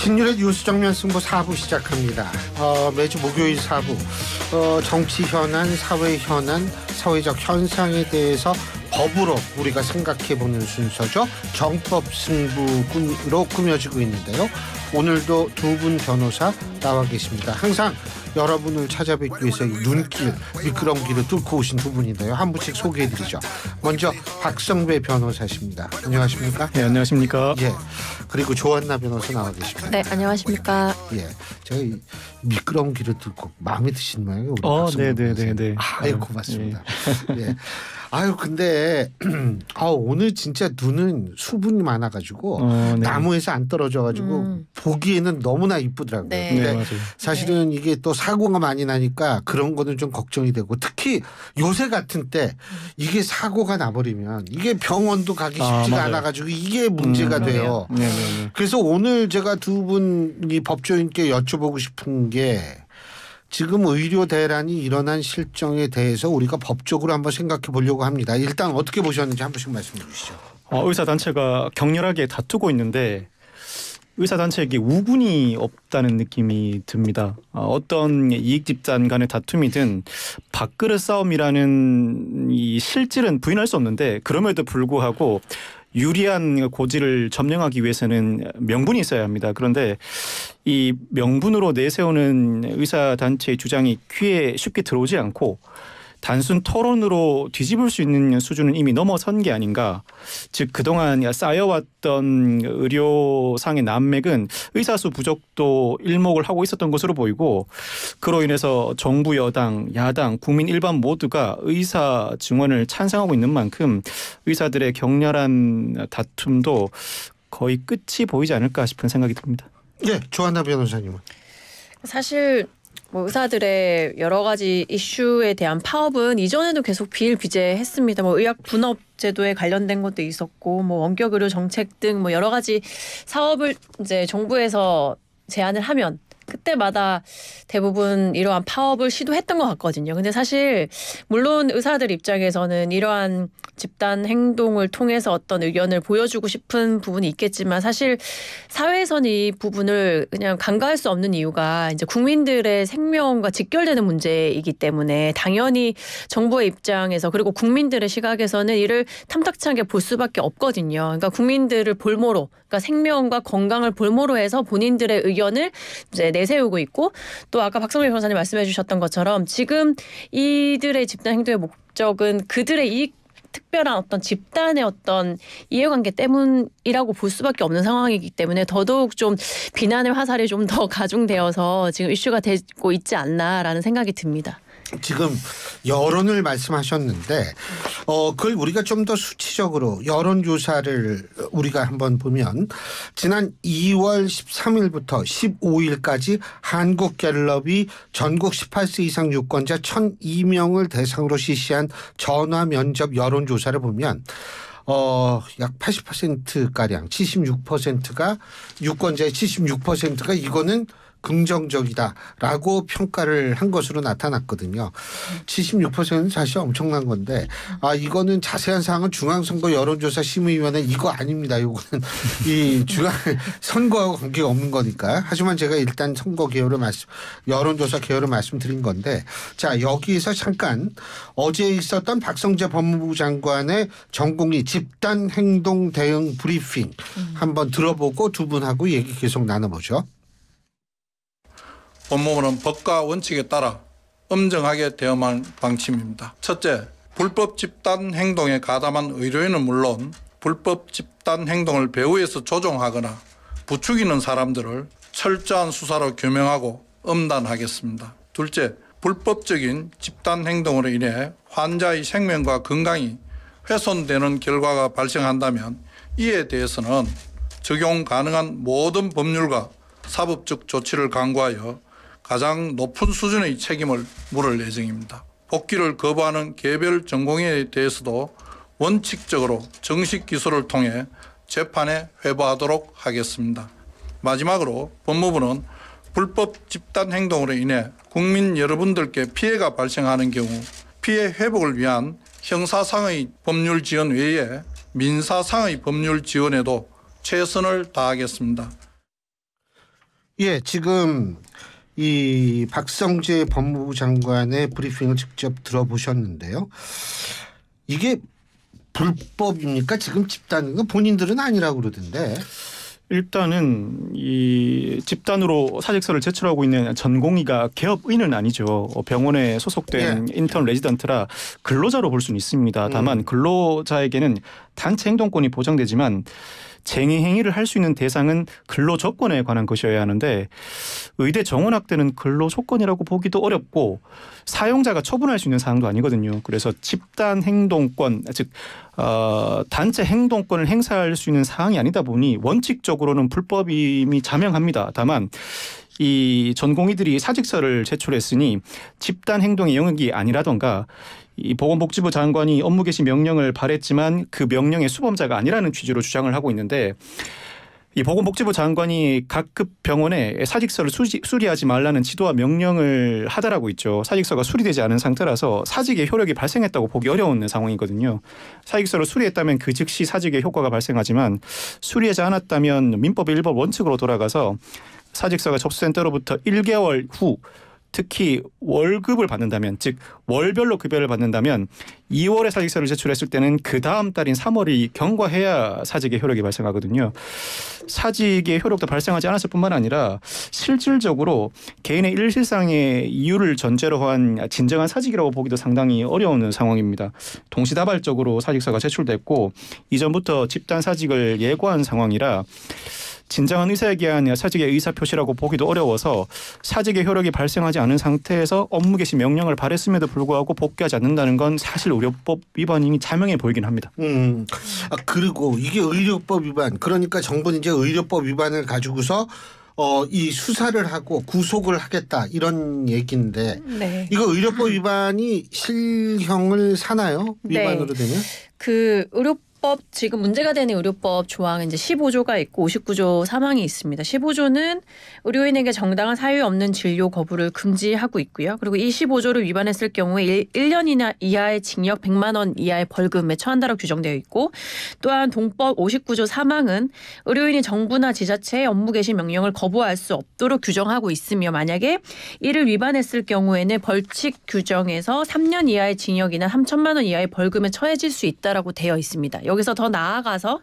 신율의 뉴스 정면 승부 4부 시작합니다. 어, 매주 목요일 4부 어, 정치 현안, 사회 현안, 사회적 현상에 대해서 법으로 우리가 생각해보는 순서죠. 정법 승부로 꾸며지고 있는데요. 오늘도 두 분 변호사 나와 계십니다. 항상 여러분을 찾아뵙기 위해서 눈길 미끄럼 길을 뚫고 오신 두 분인데요. 한 분씩 소개해드리죠. 먼저 박성배 변호사십니다. 안녕하십니까? 네, 안녕하십니까? 예. 그리고 조한나 변호사 나와 계십니다. 네, 안녕하십니까? 예. 제가 미끄럼 길을 뚫고 마음에 드신 모양이에요. 어, 네, 네, 네, 네. 아예 고맙습니다. 네. 예. 예. 아유 근데 아 오늘 진짜 눈은 수분이 많아가지고 어, 네. 나무에서 안 떨어져가지고 음. 보기에는 너무나 이쁘더라고요. 네. 근데 네, 사실은 네. 이게 또 사고가 많이 나니까 그런 거는 좀 걱정이 되고 특히 요새 같은 때 음. 이게 사고가 나버리면 이게 병원도 가기 아, 쉽지가 아, 않아가지고 이게 문제가 음, 돼요. 네, 네, 그래서 오늘 제가 두분이 법조인께 여쭤보고 싶은 게 지금 의료 대란이 일어난 실정에 대해서 우리가 법적으로 한번 생각해 보려고 합니다. 일단 어떻게 보셨는지 한번씩 말씀해 주시죠. 어, 의사 단체가 격렬하게 다투고 있는데 의사 단체에게 우군이 없다는 느낌이 듭니다. 어, 어떤 이익 집단 간의 다툼이든 밥그릇 싸움이라는 이 실질은 부인할 수 없는데 그럼에도 불구하고 유리한 고지를 점령하기 위해서는 명분이 있어야 합니다. 그런데 이 명분으로 내세우는 의사 단체의 주장이 귀에 쉽게 들어오지 않고 단순 토론으로 뒤집을 수 있는 수준은 이미 넘어선 게 아닌가. 즉 그동안 쌓여왔던 의료상의 난맥은 의사수 부족도 일목을 하고 있었던 것으로 보이고 그로 인해서 정부 여당, 야당, 국민 일반 모두가 의사 증원을 찬성하고 있는 만큼 의사들의 격렬한 다툼도 거의 끝이 보이지 않을까 싶은 생각이 듭니다. 예, 조한나 변호사님은 사실 뭐 의사들의 여러 가지 이슈에 대한 파업은 이전에도 계속 비일비재했습니다. 뭐 의약 분업 제도에 관련된 것도 있었고 뭐 원격 의료 정책 등 뭐 여러 가지 사업을 이제 정부에서 제안을 하면 그때마다 대부분 이러한 파업을 시도했던 것 같거든요. 근데 사실 물론 의사들 입장에서는 이러한 집단 행동을 통해서 어떤 의견을 보여주고 싶은 부분이 있겠지만 사실 사회에서는 이 부분을 그냥 간과할 수 없는 이유가 이제 국민들의 생명과 직결되는 문제이기 때문에 당연히 정부의 입장에서 그리고 국민들의 시각에서는 이를 탐탁치 않게 볼 수밖에 없거든요. 그러니까 국민들을 볼모로 그러니까 생명과 건강을 볼모로 해서 본인들의 의견을 이제 내세우고 있고 또 아까 박성민 변호사님 말씀해 주셨던 것처럼 지금 이들의 집단 행동의 목적은 그들의 이익 특별한 어떤 집단의 어떤 이해관계 때문이라고 볼 수밖에 없는 상황이기 때문에 더더욱 좀 비난의 화살이 좀 더 가중되어서 지금 이슈가 되고 있지 않나라는 생각이 듭니다. 지금 여론을 말씀하셨는데 어 그걸 우리가 좀 더 수치적으로 여론 조사를 우리가 한번 보면 지난 2월 13일부터 15일까지 한국갤럽이 전국 18세 이상 유권자 1,002명을 대상으로 실시한 전화 면접 여론 조사를 보면 어, 약 80%가량, 76%가 유권자의 76%가 이거는 긍정적이다라고 평가를 한 것으로 나타났거든요. 76%는 사실 엄청난 건데 아 이거는 자세한 사항은 중앙선거 여론조사 심의위원회 이거 아닙니다. 이거는 이 중앙 선거하고 관계가 없는 거니까. 하지만 제가 일단 선거 개요를 말씀 여론조사 개요를 말씀드린 건데 자여기서 잠깐 어제 있었던 박성재 법무부 장관의 전공이 집단 행동 대응 브리핑 한번 들어보고 두 분하고 얘기 계속 나눠보죠. 법무부는 법과 원칙에 따라 엄정하게 대응할 방침입니다. 첫째, 불법 집단 행동에 가담한 의료인은 물론 불법 집단 행동을 배후에서 조종하거나 부추기는 사람들을 철저한 수사로 규명하고 엄단하겠습니다. 둘째, 불법적인 집단 행동으로 인해 환자의 생명과 건강이 훼손되는 결과가 발생한다면 이에 대해서는 적용 가능한 모든 법률과 사법적 조치를 강구하여 가장 높은 수준의 책임을 물을 예정입니다. 복귀를 거부하는 개별 전공에 대해서도 원칙적으로 정식 기소를 통해 재판에 회부하도록 하겠습니다. 마지막으로 법무부는 불법 집단 행동으로 인해 국민 여러분들께 피해가 발생하는 경우 피해 회복을 위한 형사상의 법률 지원 외에 민사상의 법률 지원에도 최선을 다하겠습니다. 예, 지금 이 박성재 법무부 장관의 브리핑을 직접 들어보셨는데요. 이게 불법입니까? 지금 집단은 본인들은 아니라고 그러던데. 일단은 이 집단으로 사직서를 제출하고 있는 전공의가 개업인은 아니죠. 병원에 소속된 예. 인턴 레지던트라 근로자로 볼 수는 있습니다. 다만 음. 근로자에게는 단체 행동권이 보장되지만 쟁의 행위를 할 수 있는 대상은 근로 조건에 관한 것이어야 하는데 의대 정원학대는 근로 조건이라고 보기도 어렵고 사용자가 처분할 수 있는 사항도 아니거든요. 그래서 집단 행동권 즉 어, 단체 행동권을 행사할 수 있는 사항이 아니다 보니 원칙적으로는 불법임이 자명합니다. 다만 이 전공의들이 사직서를 제출했으니 집단 행동의 영역이 아니라던가 이 보건복지부 장관이 업무 개시 명령을 발했지만 그 명령의 수범자가 아니라는 취지로 주장을 하고 있는데 이 보건복지부 장관이 각급 병원에 사직서를 수지, 수리하지 말라는 지도와 명령을 하달하고 있죠. 사직서가 수리되지 않은 상태라서 사직의 효력이 발생했다고 보기 어려운 상황이거든요. 사직서를 수리했다면 그 즉시 사직의 효과가 발생하지만 수리하지 않았다면 민법 일법 원칙으로 돌아가서 사직서가 접수된 때로부터 1개월 후 특히 월급을 받는다면 즉 월별로 급여를 받는다면 2월에 사직서를 제출했을 때는 그 다음 달인 3월이 경과해야 사직의 효력이 발생하거든요. 사직의 효력도 발생하지 않았을 뿐만 아니라 실질적으로 개인의 일실상의 이유를 전제로 한 진정한 사직이라고 보기도 상당히 어려운 상황입니다. 동시다발적으로 사직서가 제출됐고 이전부터 집단 사직을 예고한 상황이라 진정한 의사에게 아니라 사직의 의사 표시라고 보기도 어려워서 사직의 효력이 발생하지 않은 상태에서 업무 개시 명령을 발했음에도 불구하고 복귀하지 않는다는 건 사실 의료법 위반이 자명해 보이긴 합니다. 음, 아, 그리고 이게 의료법 위반 그러니까 정부는 이제 의료법 위반을 가지고서 어, 이 수사를 하고 구속을 하겠다 이런 얘기인데 네. 이거 의료법 위반이 실형을 사나요? 네. 위반으로 네. 되면? 그 의료 의료법 지금 문제가 되는 의료법 조항은 이제 15조가 있고 59조 사망이 있습니다. 15조는 의료인에게 정당한 사유 없는 진료 거부를 금지하고 있고요. 그리고 이 15조를 위반했을 경우에 1, 1년 이하의 나이 징역 100만 원 이하의 벌금에 처한다고 라 규정되어 있고 또한 동법 59조 사망은 의료인이 정부나 지자체의 업무 개시 명령을 거부할 수 없도록 규정하고 있으며 만약에 이를 위반했을 경우에는 벌칙 규정에서 3년 이하의 징역이나 3천만 원 이하의 벌금에 처해질 수 있다라고 되어 있습니다. 여기서 더 나아가서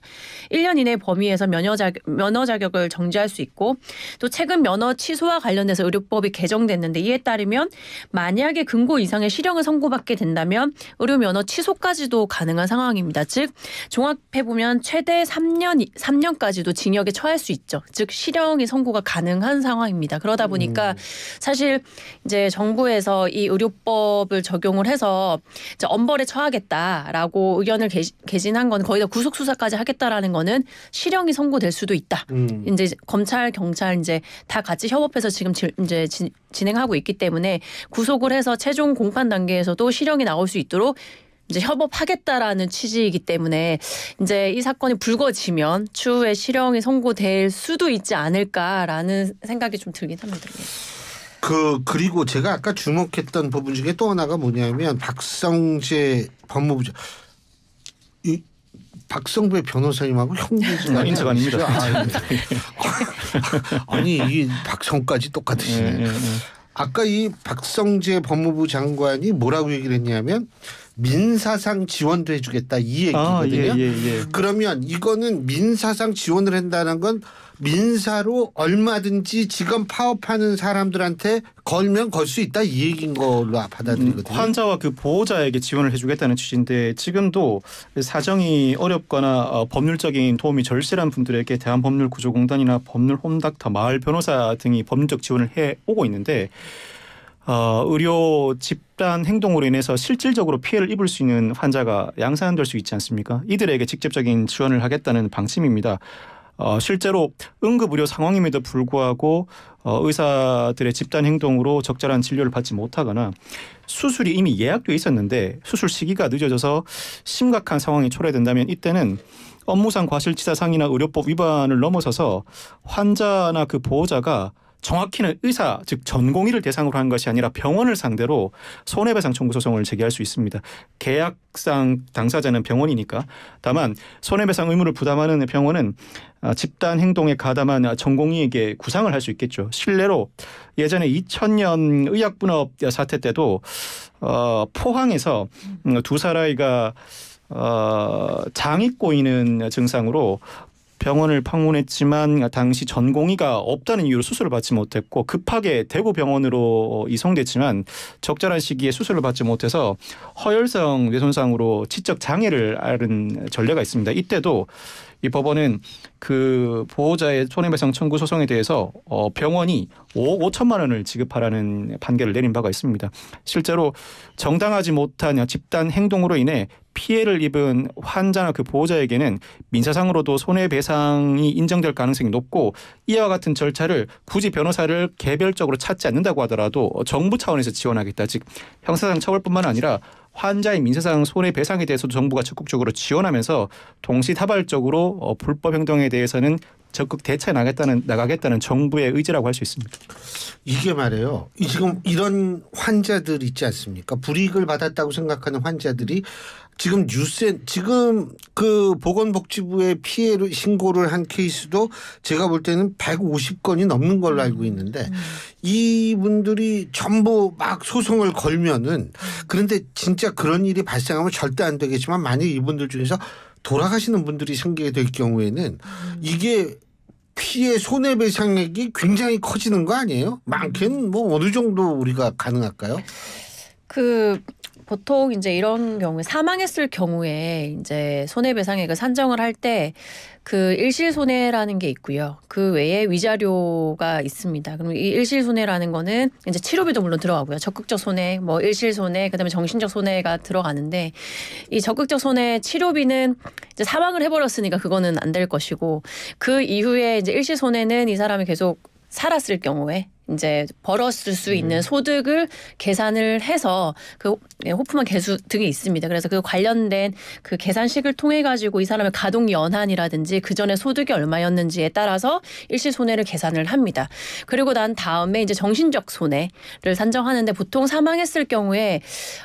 1년 이내 범위에서 면허, 자격, 면허 자격을 정지할 수 있고 또 최근 면허 취소와 관련해서 의료법이 개정됐는데 이에 따르면 만약에 금고 이상의 실형을 선고받게 된다면 의료 면허 취소까지도 가능한 상황입니다. 즉 종합해 보면 최대 3년 3년까지도 징역에 처할 수 있죠. 즉 실형이 선고가 가능한 상황입니다. 그러다 보니까 음. 사실 이제 정부에서 이 의료법을 적용을 해서 엄벌에 처하겠다라고 의견을 개진한 건건 거의 다 구속 수사까지 하겠다라는 거는 실형이 선고될 수도 있다. 음. 이제 검찰 경찰 이제 다 같이 협업해서 지금 지, 이제 지, 진행하고 있기 때문에 구속을 해서 최종 공판 단계에서도 실형이 나올 수 있도록 이제 협업하겠다라는 취지이기 때문에 이제 이 사건이 불거지면 추후에 실형이 선고될 수도 있지 않을까라는 생각이 좀 들긴 합니다. 그 그리고 제가 아까 주목했던 부분 중에 또 하나가 뭐냐면 박성재 법무부장 박성배 변호사님하고 형제지간 아, 인척 아닙니다. 아, 예. 아 예. 아니 이 박성까지 똑같으시네. 예, 예, 예, 아까 이 박성재 법무부 장관이 뭐라고 얘기를 했냐면 민사상 지원도 해주겠다 이 아, 얘기거든요. 아, 그러면 이거는 민사상 지원을 한다는 건 민사로 얼마든지 지금 파업하는 사람들한테 걸면 걸 수 있다 이 얘기인 걸로 받아들이거든요. 음, 환자와 그 보호자에게 지원을 해주겠다는 취지인데 지금도 사정이 어렵거나 어, 법률적인 도움이 절실한 분들에게 대한법률구조공단이나 법률홈닥터, 마을 변호사 등이 법률적 지원을 해 오고 있는데 어, 의료 집단 행동으로 인해서 실질적으로 피해를 입을 수 있는 환자가 양산될 수 있지 않습니까? 이들에게 직접적인 지원을 하겠다는 방침입니다. 어, 실제로 응급의료 상황임에도 불구하고 어, 의사들의 집단 행동으로 적절한 진료를 받지 못하거나 수술이 이미 예약돼 있었는데 수술 시기가 늦어져서 심각한 상황이 초래된다면 이때는 업무상 과실치사상이나 의료법 위반을 넘어서서 환자나 그 보호자가 정확히는 의사 즉 전공의를 대상으로 한 것이 아니라 병원을 상대로 손해배상 청구 소송을 제기할 수 있습니다. 계약상 당사자는 병원이니까 다만 손해배상 의무를 부담하는 병원은 아, 집단 행동에 가담한 전공의에게 구상을 할 수 있겠죠. 실례로 예전에 2000년 의약분업 사태 때도 어, 포항에서 음, 두 사라이가 어, 장이꼬이는 증상으로 병원을 방문했지만 당시 전공의가 없다는 이유로 수술을 받지 못했고 급하게 대구 병원으로 이송됐지만 적절한 시기에 수술을 받지 못해서 허혈성 뇌손상으로 지적 장애를 앓은 전례가 있습니다. 이때도 이 법원은 그 보호자의 손해배상 청구 소송에 대해서 어 병원이 5억 5천만 원을 지급하라는 판결을 내린 바가 있습니다. 실제로 정당하지 못한 집단 행동으로 인해 피해를 입은 환자나 그 보호자에게는 민사상으로도 손해배상이 인정될 가능성이 높고 이와 같은 절차를 굳이 변호사를 개별적으로 찾지 않는다고 하더라도 정부 차원에서 지원하겠다. 즉 형사상 처벌뿐만 아니라 환자의 민사상 손해배상에 대해서도 정부가 적극적으로 지원하면서 동시다발적으로 어, 불법 행동에 대해서는 적극 대처해 나가겠다는 나가겠다는 정부의 의지라고 할 수 있습니다. 이게 말이에요. 지금 이런 환자들 있지 않습니까? 불이익을 받았다고 생각하는 환자들이 지금 뉴스에 지금 그 보건복지부에 피해 를 신고를 한 케이스도 제가 볼 때는 150건이 넘는 걸로 알고 있는데 음. 이분들이 전부 막 소송을 걸면은 음. 그런데 진짜 그런 일이 발생하면 절대 안 되겠지만 만약 이분들 중에서 돌아가시는 분들이 생기게 될 경우에는 음. 이게 피해 손해배상액이 굉장히 커지는 거 아니에요? 많게는 뭐 어느 정도 우리가 가능할까요? 그 보통 이제 이런 경우에 사망했을 경우에 이제 손해배상액을 산정을 할 때 그 일실 손해라는 게 있고요. 그 외에 위자료가 있습니다. 그럼 이 일실 손해라는 거는 이제 치료비도 물론 들어가고요. 적극적 손해, 뭐 일실 손해, 그다음에 정신적 손해가 들어가는데 이 적극적 손해 치료비는 이제 사망을 해버렸으니까 그거는 안 될 것이고 그 이후에 이제 일실 손해는 이 사람이 계속 살았을 경우에 이제 벌었을 수 음. 있는 음. 소득을 계산을 해서 그 예, 호프만 개수 등이 있습니다. 그래서 그 관련된 그 계산식을 통해 가지고 이 사람의 가동 연한이라든지 그 전에 소득이 얼마였는지에 따라서 일시 손해를 계산을 합니다. 그리고 난 다음에 이제 정신적 손해를 산정하는데 보통 사망했을 경우에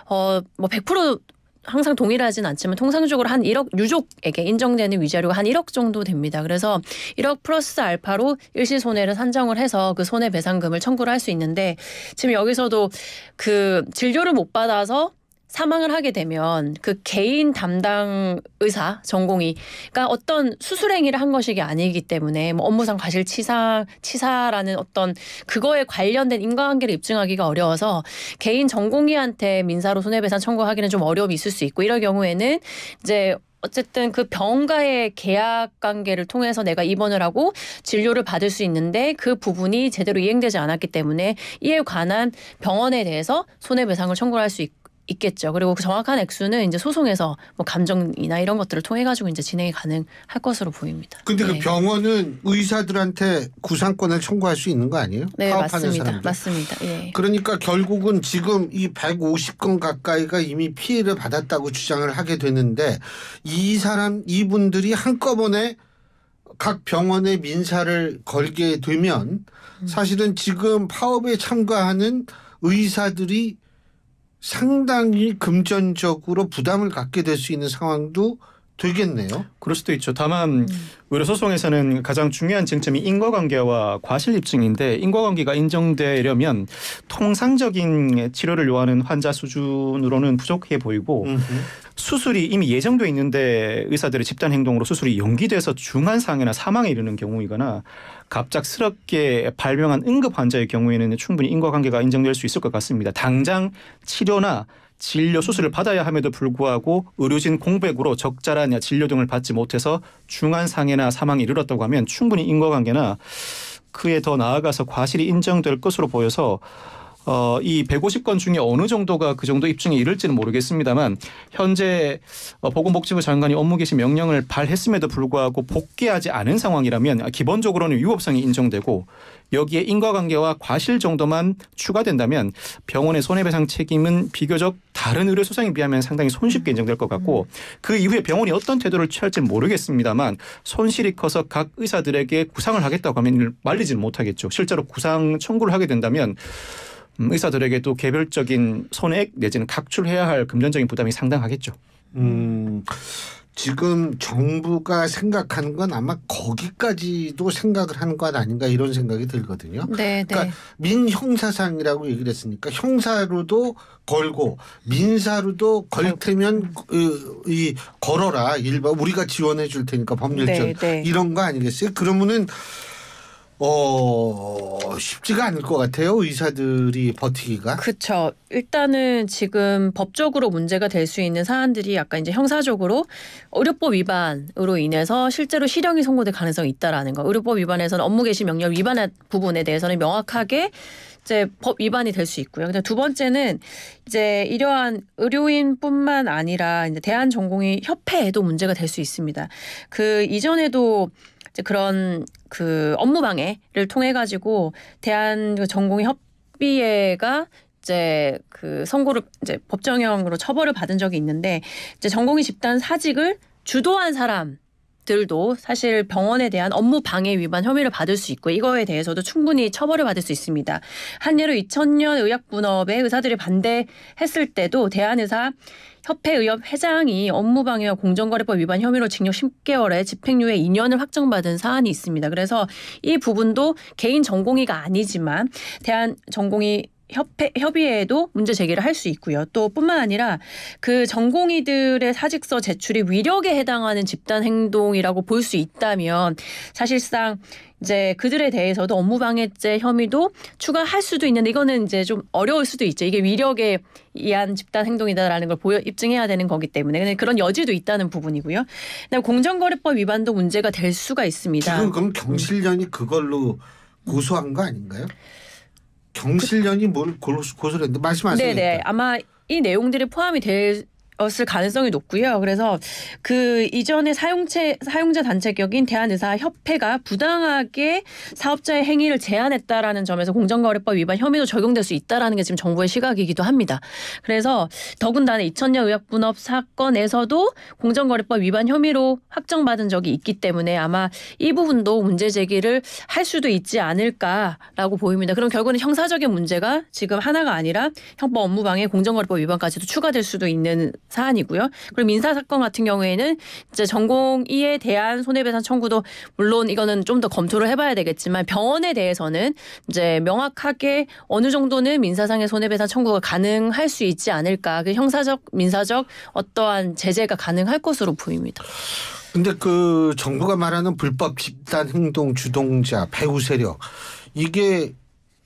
어 뭐 100% 항상 동일하진 않지만 통상적으로 한 1억 유족에게 인정되는 위자료가 한 1억 정도 됩니다. 그래서 1억 플러스 알파로 일시 손해를 산정을 해서 그 손해 배상금을 청구를 할 수 있는데 지금 여기서도 그 진료를 못 받아서 사망을 하게 되면 그 개인 담당 의사 전공이 그러니까 어떤 수술 행위를 한 것이 아니기 때문에 뭐 업무상 과실치사 치사라는 어떤 그거에 관련된 인과관계를 입증하기가 어려워서 개인 전공이한테 민사로 손해배상 청구하기는 좀 어려움이 있을 수 있고 이런 경우에는 이제 어쨌든 그 병원과의 계약 관계를 통해서 내가 입원을 하고 진료를 받을 수 있는데 그 부분이 제대로 이행되지 않았기 때문에 이에 관한 병원에 대해서 손해배상을 청구할 수 있고 있겠죠. 그리고 그 정확한 액수는 이제 소송에서 뭐 감정이나 이런 것들을 통해 가지고 이제 진행이 가능할 것으로 보입니다. 근데 그 네. 그 병원은 의사들한테 구상권을 청구할 수 있는 거 아니에요? 네, 맞습니다. 사람들. 맞습니다. 예. 그러니까 결국은 지금 이 150건 가까이가 이미 피해를 받았다고 주장을 하게 되는데 이 사람 이분들이 한꺼번에 각병원에 민사를 걸게 되면 음. 사실은 지금 파업에 참가하는 의사들이 상당히 금전적으로 부담을 갖게 될 수 있는 상황도 되겠네요. 그럴 수도 있죠. 다만 의료 소송에서는 가장 중요한 쟁점이 인과관계와 과실입증인데 인과관계가 인정되려면 통상적인 치료를 요하는 환자 수준으로는 부족해 보이고 음흠. 수술이 이미 예정돼 있는데 의사들의 집단 행동으로 수술이 연기돼서 중한 상해나 사망에 이르는 경우이거나 갑작스럽게 발병한 응급 환자의 경우에는 충분히 인과관계가 인정될 수 있을 것 같습니다. 당장 치료나 진료 음. 수술을 받아야 함에도 불구하고 의료진 공백으로 적절한 진료 등을 받지 못해서 중한 상해나 사망에 이르렀다고 하면 충분히 인과관계나 그에 더 나아가서 과실이 인정될 것으로 보여서 어, 이 150건 중에 어느 정도가 그 정도 입증에 이를지는 모르겠습니다만 현재 어, 보건복지부 장관이 업무 개시 명령을 발했음에도 불구하고 복귀하지 않은 상황이라면 기본적으로는 유법성이 인정되고 여기에 인과관계와 과실 정도만 추가된다면 병원의 손해배상 책임은 비교적 다른 의료 소상에 비하면 상당히 손쉽게 음. 인정될 것 같고 음. 그 이후에 병원이 어떤 태도를 취할지 모르겠습니다만 손실이 커서 각 의사들에게 구상을 하겠다고 하면 말리지는 못하겠죠. 실제로 구상 청구를 하게 된다면 음, 의사들에게 또 개별적인 손액 내지는 각출해야 할 금전적인 부담이 상당하겠죠. 음. 지금 정부가 생각하는 건 아마 거기까지도 생각을 하는 것 아닌가 이런 생각이 들거든요. 네, 네. 그러니까 네. 민형사상이라고 얘기를 했으니까 형사로도 걸고 민사로도 걸 테면 그, 이 걸어라 일반 우리가 지원해 줄 테니까 법률적 네, 네, 이런 거 아니겠어요? 그러면은 어, 쉽지가 않을 것 같아요. 의사들이 버티기가. 그렇죠. 일단은 지금 법적으로 문제가 될 수 있는 사안들이 약간 이제 형사적으로 의료법 위반으로 인해서 실제로 실형이 선고될 가능성이 있다라는 거. 의료법 위반에서는 업무 개시 명령 위반 부분에 대해서는 명확하게 이제 법 위반이 될 수 있고요. 근데 두 번째는 이제 이러한 의료인뿐만 아니라 이제 대한전공의 협회에도 문제가 될 수 있습니다. 그 이전에도 이제 그런 그 업무방해를 통해 가지고 대한 그 전공의 협의회가 이제 그 선고를 이제 법정형으로 처벌을 받은 적이 있는데 이제 전공의 집단 사직을 주도한 사람 들도 사실 병원에 대한 업무 방해 위반 혐의를 받을 수 있고 이거에 대해서도 충분히 처벌을 받을 수 있습니다. 한 예로 2000년 의약분업에 의사들이 반대했을 때도 대한의사 협회의협 회장이 업무방해와 공정거래법 위반 혐의로 징역 10개월에 집행유예 2년을 확정받은 사안이 있습니다. 그래서 이 부분도 개인 전공의가 아니지만 대한 전공의 협회, 협의회에도 문제 제기를 할 수 있고요. 또 뿐만 아니라 그 전공의들의 사직서 제출이 위력에 해당하는 집단 행동이라고 볼 수 있다면 사실상 이제 그들에 대해서도 업무방해죄 혐의도 추가할 수도 있는데 이거는 이제 좀 어려울 수도 있죠. 이게 위력에 의한 집단 행동이다라는 걸 보여 입증해야 되는 거기 때문에 그런 여지도 있다는 부분이고요. 그다음 공정거래법 위반도 문제가 될 수가 있습니다. 지금 그럼 경실련이 그걸로 고소한 거 아닌가요? 경실련이 뭘 고소를 했는데 말씀하셨요네 네. 아마 이 내용들이 포함이 될 것을 가능성이 높고요. 그래서 그 이전에 사용체, 사용자 단체 격인 대한의사협회가 부당하게 사업자의 행위를 제한했다라는 점에서 공정거래법 위반 혐의도 적용될 수 있다라는 게 지금 정부의 시각이기도 합니다. 그래서 더군다나 2000년 의약분업 사건에서도 공정거래법 위반 혐의로 확정받은 적이 있기 때문에 아마 이 부분도 문제 제기를 할 수도 있지 않을까라고 보입니다. 그럼 결국은 형사적인 문제가 지금 하나가 아니라 형법 업무방해 공정거래법 위반까지도 추가될 수도 있는 사안이고요. 그리고 민사 사건 같은 경우에는 이제 전공의에 대한 손해배상 청구도 물론 이거는 좀 더 검토를 해봐야 되겠지만 병원에 대해서는 이제 명확하게 어느 정도는 민사상의 손해배상 청구가 가능할 수 있지 않을까. 그 형사적, 민사적 어떠한 제재가 가능할 것으로 보입니다. 근데 그 정부가 말하는 불법 집단 행동 주동자 배후 세력 이게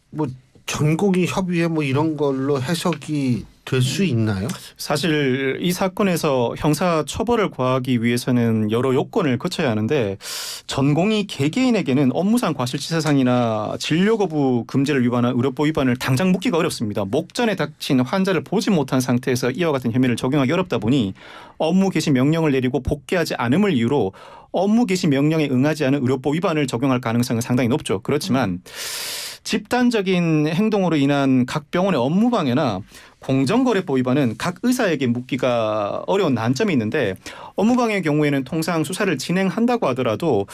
뭐 전공의 협의회 뭐 이런 걸로 해석이 될수 있나요? 사실 이 사건에서 형사 처벌을 구하기 위해서는 여러 요건을 거쳐야 하는데 전공이 개개인에게는 업무상 과실치사상이나 진료 거부 금지를 위반한 의료법 위반을 당장 묻기가 어렵습니다. 목전에 닥친 환자를 보지 못한 상태에서 이와 같은 혐의를 적용하기 어렵다 보니 업무 개시 명령을 내리고 복귀하지 않음을 이유로 업무 개시 명령에 응하지 않은 의료법 위반을 적용할 가능성은 상당히 높죠. 그렇지만 음. 집단적인 행동으로 인한 각 병원의 업무 방해나 공정거래법 위반은 각 의사에게 묻기가 어려운 난점이 있는데 업무방해 경우에는 통상 수사를 진행한다고 하더라도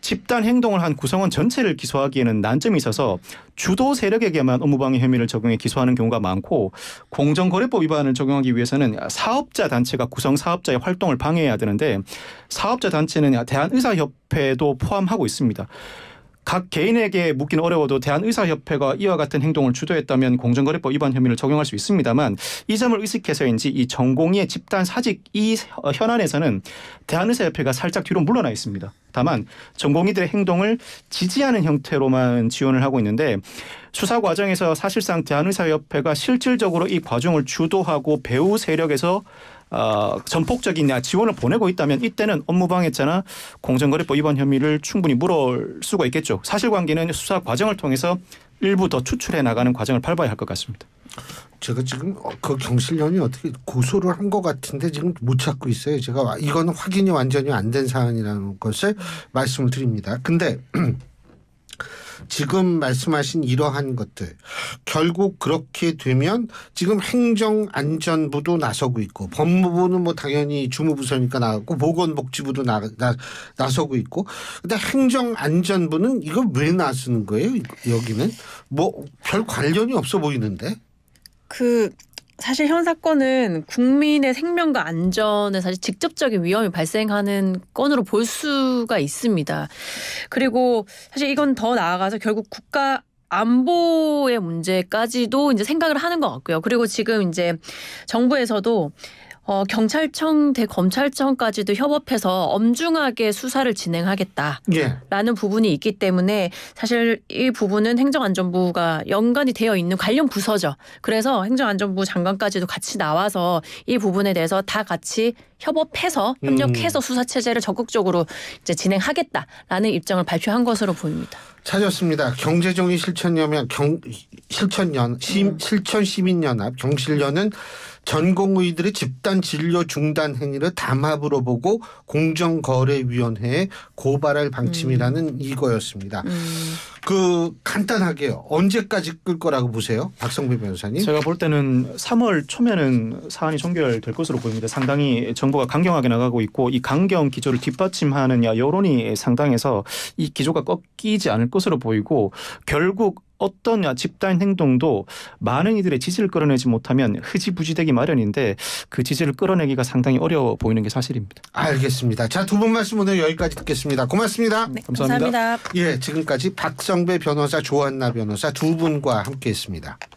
집단 행동을 한 구성원 전체를 기소하기에는 난점이 있어서 주도 세력에게만 업무방해 혐의를 적용해 기소하는 경우가 많고 공정거래법 위반을 적용하기 위해서는 사업자 단체가 구성 사업자의 활동을 방해해야 되는데 사업자 단체는 대한의사협회도 포함하고 있습니다. 각 개인에게 묻기는 어려워도 대한의사협회가 이와 같은 행동을 주도했다면 공정거래법 위반 혐의를 적용할 수 있습니다만 이 점을 의식해서인지 이 전공의 집단 사직 이 현안에서는 대한의사협회가 살짝 뒤로 물러나 있습니다. 다만 전공의들의 행동을 지지하는 형태로만 지원을 하고 있는데 수사 과정에서 사실상 대한의사협회가 실질적으로 이 과정을 주도하고 배우 세력에서 어, 전폭적인 지원을 보내고 있다면 이때는 업무방해죄나 공정거래법 위반 혐의를 충분히 물을 수가 있겠죠. 사실관계는 수사 과정을 통해서 일부 더 추출해 나가는 과정을 밟아야 할 것 같습니다. 제가 지금 어, 그 경실련이 어떻게 고소를 한 것 같은데 지금 못 찾고 있어요. 제가 이거는 확인이 완전히 안 된 사안이라는 것을 말씀을 드립니다. 근데 지금 말씀하신 이러한 것들 결국 그렇게 되면 지금 행정안전부도 나서고 있고 법무부는 뭐 당연히 주무부서니까 나가고 보건복지부도 나, 나, 나서고 있고 근데 행정안전부는 이걸 왜 나서는 거예요 여기는 뭐 별 관련이 없어 보이는데 그 사실 현 사건은 국민의 생명과 안전에 사실 직접적인 위험이 발생하는 건으로 볼 수가 있습니다. 그리고 사실 이건 더 나아가서 결국 국가 안보의 문제까지도 이제 생각을 하는 것 같고요. 그리고 지금 이제 정부에서도 어, 경찰청 대검찰청까지도 협업해서 엄중하게 수사를 진행하겠다라는 예. 부분이 있기 때문에 사실 이 부분은 행정안전부가 연관이 되어 있는 관련 부서죠. 그래서 행정안전부 장관까지도 같이 나와서 이 부분에 대해서 다 같이 협업해서 음. 협력해서 음. 수사 체제를 적극적으로 이제 진행하겠다라는 입장을 발표한 것으로 보입니다. 찾았습니다. 경제정의 실천연면 경 실천연 음. 실천 시민연합 경실련은 전공의들이 집단 진료 중단 행위를 담합으로 보고 공정거래위원회에 고발할 방침이라는 음. 이거였습니다. 음. 그간단하게 언제까지 끌 거라고 보세요, 박성배 변호사님? 제가 볼 때는 3월 초면은 사안이 종결될 것으로 보입니다. 상당히 정부가 강경하게 나가고 있고 이 강경 기조를 뒷받침하는 여론이 상당해서 이 기조가 꺾이지 않을 것으로 보이고 결국 어떤 집단 행동도 많은 이들의 지지를 끌어내지 못하면 흐지부지되기 마련인데 그 지지를 끌어내기가 상당히 어려워 보이는 게 사실입니다. 알겠습니다. 자두 분 말씀 오늘 여기까지 듣겠습니다. 고맙습니다. 네, 감사합니다. 감사합니다. 예, 지금까지 박성배 변호사, 조한나 변호사 두 분과 함께했습니다.